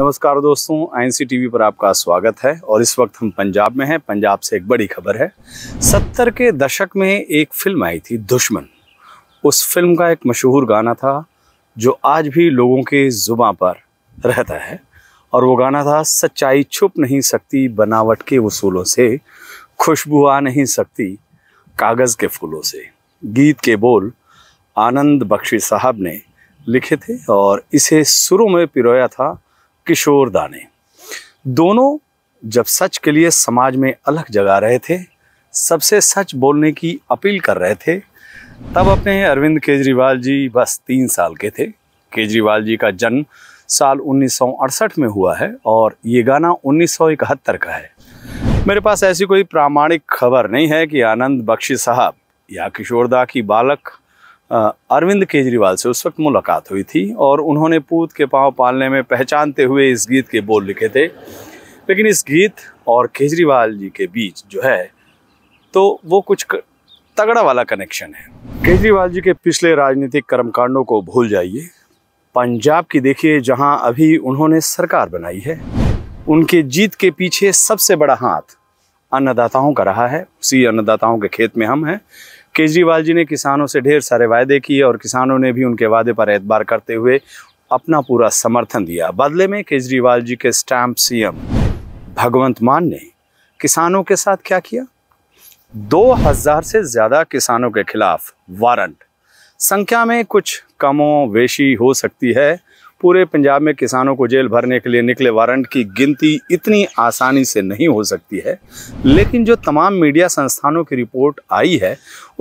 नमस्कार दोस्तों INC TV पर आपका स्वागत है और इस वक्त हम पंजाब में हैं पंजाब से एक बड़ी खबर है सत्तर के दशक में एक फिल्म आई थी दुश्मन उस फिल्म का एक मशहूर गाना था जो आज भी लोगों के जुबा पर रहता है और वो गाना था सच्चाई छुप नहीं सकती बनावट के वसूलों से खुशबू आ नहीं सकती कागज़ के फूलों से गीत के बोल आनंद बख्शी साहब ने लिखे थे और इसे शुरू में पिरोया था किशोर दाने दोनों जब सच के लिए समाज में अलग जगा रहे थे सबसे सच बोलने की अपील कर रहे थे तब अपने अरविंद केजरीवाल जी बस तीन साल के थे केजरीवाल जी का जन्म साल 1968 में हुआ है और ये गाना 1971 का है मेरे पास ऐसी कोई प्रामाणिक खबर नहीं है कि आनंद बख्शी साहब या किशोरदा की बालक अरविंद केजरीवाल से उस वक्त मुलाकात हुई थी और उन्होंने पूत के पाँव पालने में पहचानते हुए इस गीत के बोल लिखे थे लेकिन इस गीत और केजरीवाल जी के बीच जो है तो वो कुछ तगड़ा वाला कनेक्शन है केजरीवाल जी के पिछले राजनीतिक कर्मकांडों को भूल जाइए पंजाब की देखिए जहां अभी उन्होंने सरकार बनाई है उनके जीत के पीछे सबसे बड़ा हाथ अन्नदाताओं का रहा है उसी अन्नदाताओं के खेत में हम हैं केजरीवाल जी ने किसानों से ढेर सारे वायदे किए और किसानों ने भी उनके वादे पर एतबार करते हुए अपना पूरा समर्थन दिया बदले में केजरीवाल जी के स्टैम्प सीएम भगवंत मान ने किसानों के साथ क्या किया 2000 से ज़्यादा किसानों के खिलाफ वारंट संख्या में कुछ कमों वेशी हो सकती है पूरे पंजाब में किसानों को जेल भरने के लिए निकले वारंट की गिनती इतनी आसानी से नहीं हो सकती है लेकिन जो तमाम मीडिया संस्थानों की रिपोर्ट आई है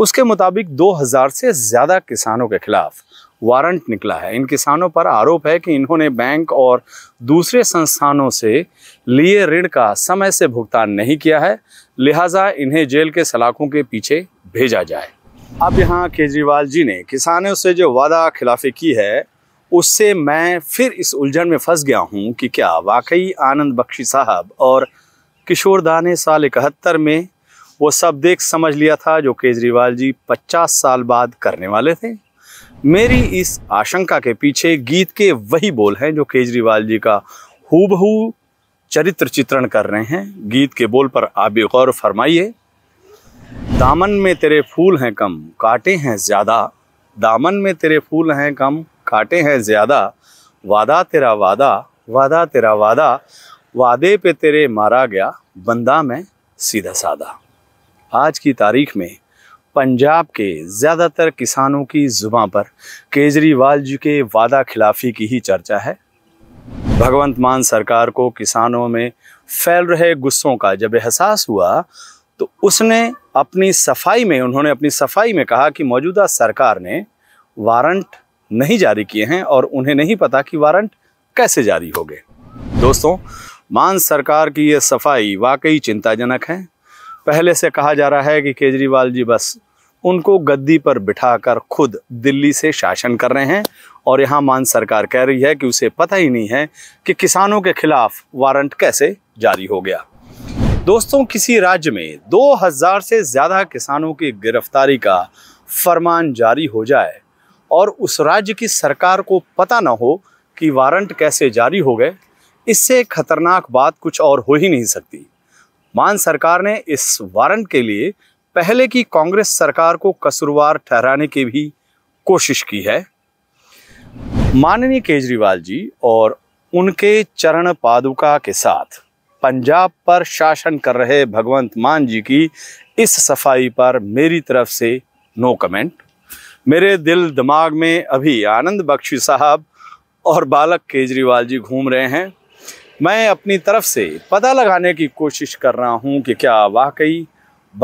उसके मुताबिक 2000 से ज़्यादा किसानों के खिलाफ वारंट निकला है इन किसानों पर आरोप है कि इन्होंने बैंक और दूसरे संस्थानों से लिए ऋण का समय से भुगतान नहीं किया है लिहाजा इन्हें जेल के सलाखों के पीछे भेजा जाए अब यहाँ केजरीवाल जी ने किसानों से जो वादा खिलाफी की है उससे मैं फिर इस उलझन में फंस गया हूँ कि क्या वाकई आनंद बख्शी साहब और किशोर दा ने साल इकहत्तर में वो सब देख समझ लिया था जो केजरीवाल जी 50 साल बाद करने वाले थे मेरी इस आशंका के पीछे गीत के वही बोल हैं जो केजरीवाल जी का हूबहू चरित्र चित्रण कर रहे हैं गीत के बोल पर आप गौर फरमाइए दामन में तेरे फूल हैं कम काटे हैं ज़्यादा दामन में तेरे फूल हैं कम काटे हैं ज़्यादा वादा तेरा वादा वादा तेरा वादा वादे पे तेरे मारा गया बंदा मैं सीधा साधा आज की तारीख में पंजाब के ज़्यादातर किसानों की जुबा पर केजरीवाल जी के वादा खिलाफी की ही चर्चा है भगवंत मान सरकार को किसानों में फैल रहे गुस्सों का जब एहसास हुआ तो उसने अपनी सफाई में उन्होंने अपनी सफाई में कहा कि मौजूदा सरकार ने वारंट नहीं जारी किए हैं और उन्हें नहीं पता कि वारंट कैसे जारी हो गए दोस्तों मान सरकार की ये सफाई वाकई चिंताजनक है पहले से कहा जा रहा है कि केजरीवाल जी बस उनको गद्दी पर बिठाकर खुद दिल्ली से शासन कर रहे हैं और यहाँ मान सरकार कह रही है कि उसे पता ही नहीं है कि किसानों के खिलाफ वारंट कैसे जारी हो गया दोस्तों किसी राज्य में 2000 से ज़्यादा किसानों की गिरफ्तारी का फरमान जारी हो जाए और उस राज्य की सरकार को पता ना हो कि वारंट कैसे जारी हो गए इससे खतरनाक बात कुछ और हो ही नहीं सकती मान सरकार ने इस वारंट के लिए पहले की कांग्रेस सरकार को कसूरवार ठहराने की भी कोशिश की है माननीय केजरीवाल जी और उनके चरण पादुका के साथ पंजाब पर शासन कर रहे भगवंत मान जी की इस सफाई पर मेरी तरफ से नो कमेंट मेरे दिल दिमाग में अभी आनंद बख्शी साहब और बालक केजरीवाल जी घूम रहे हैं मैं अपनी तरफ से पता लगाने की कोशिश कर रहा हूं कि क्या वाकई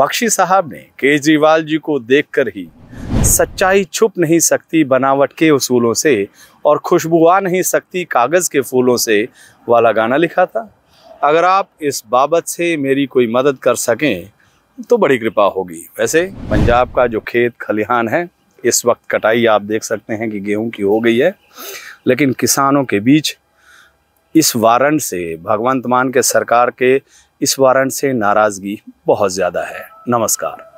बख्शी साहब ने केजरीवाल जी को देखकर ही सच्चाई छुप नहीं सकती बनावट के उसूलों से और खुशबू आ नहीं सकती कागज़ के फूलों से वाला गाना लिखा था अगर आप इस बाबत से मेरी कोई मदद कर सकें तो बड़ी कृपा होगी वैसे पंजाब का जो खेत खलिहान है इस वक्त कटाई आप देख सकते हैं कि गेहूं की हो गई है लेकिन किसानों के बीच इस वारंट से भगवंत मान के सरकार के इस वारंट से नाराज़गी बहुत ज़्यादा है नमस्कार